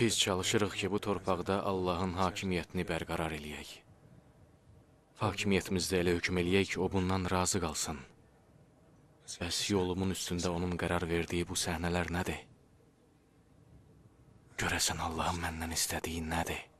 Biz çalışırıq ki, bu torpaqda Allahın hakimiyyətini bərqərar eləyək. Hakimiyyətimizdə elə hökm eləyək ki, o bundan razı qalsın. Bəs yolumun üstündə onun qərar verdiyi bu səhnələr nədir? Görəsən Allahın məndən istədiyi nədir?